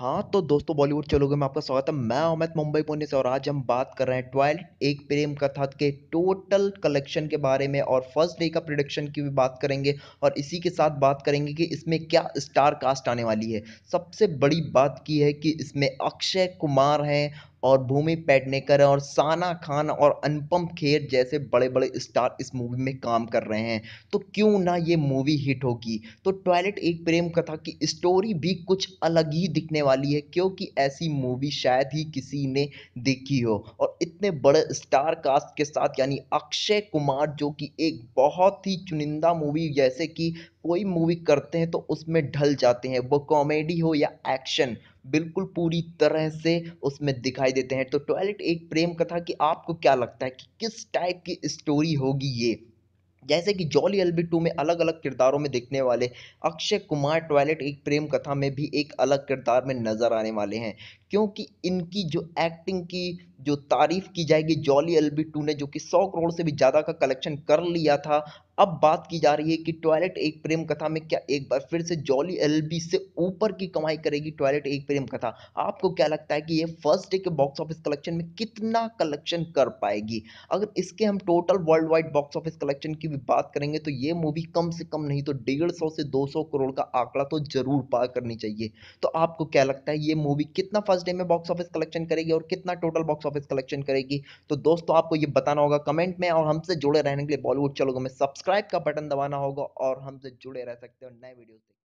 हाँ तो दोस्तों बॉलीवुड चलोगे में आपका स्वागत है मैं अमित मुंबई पुणे से और आज हम बात कर रहे हैं ट्वेल्थ एक प्रेम कथा के टोटल कलेक्शन के बारे में और फर्स्ट डे का प्रोडक्शन की भी बात करेंगे और इसी के साथ बात करेंगे कि इसमें क्या स्टार कास्ट आने वाली है सबसे बड़ी बात की है कि इसमें अक्षय कुमार हैं और भूमि पेडनेकर और साना खान और अनुपम खेर जैसे बड़े बड़े स्टार इस मूवी में काम कर रहे हैं तो क्यों ना ये मूवी हिट होगी तो टॉयलेट एक प्रेम कथा की स्टोरी भी कुछ अलग ही दिखने वाली है क्योंकि ऐसी मूवी शायद ही किसी ने देखी हो और इतने बड़े स्टार कास्ट के साथ यानी अक्षय कुमार जो कि एक बहुत ही चुनिंदा मूवी जैसे कि कोई मूवी करते हैं तो उसमें ढल जाते हैं वो कॉमेडी हो या एक्शन बिल्कुल पूरी तरह से उसमें दिखाई देते हैं तो टॉयलेट एक प्रेम कथा की आपको क्या लगता है कि किस टाइप की स्टोरी होगी ये जैसे कि जॉली एलबी टू में अलग अलग किरदारों में दिखने वाले अक्षय कुमार टॉयलेट एक प्रेम कथा में भी एक अलग किरदार में नज़र आने वाले हैं क्योंकि इनकी जो एक्टिंग की जो तारीफ़ की जाएगी जॉली एलबी टू ने जो कि सौ करोड़ से भी ज़्यादा का कलेक्शन कर लिया था अब बात की जा रही है कि टॉयलेट एक प्रेम कथा में क्या एक बार फिर से जॉली एलबी से ऊपर की कमाई करेगी टॉयलेट एक प्रेम कथा आपको क्या लगता है कि ये फर्स्ट डे के बॉक्स ऑफिस कलेक्शन में कितना कलेक्शन कर पाएगी अगर इसके हम total world wide box office collection की भी बात करेंगे तो ये मूवी कम से कम नहीं तो डेढ़ सौ से दो सौ करोड़ का आंकड़ा तो जरूर पार करनी चाहिए तो आपको क्या लगता है ये मूवी कितना फर्स्ट डे में बॉक्स ऑफिस कलेक्शन करेगी और कितना टोटल बॉक्स ऑफिस कलेक्शन करेगी तो दोस्तों आपको ये बताना होगा कमेंट में और हमसे जुड़े रहने के लिए बॉलीवुड चलोगे में सब्सक्राइब सब्सक्राइब का बटन दबाना होगा और हमसे जुड़े रह सकते हो नए वीडियो से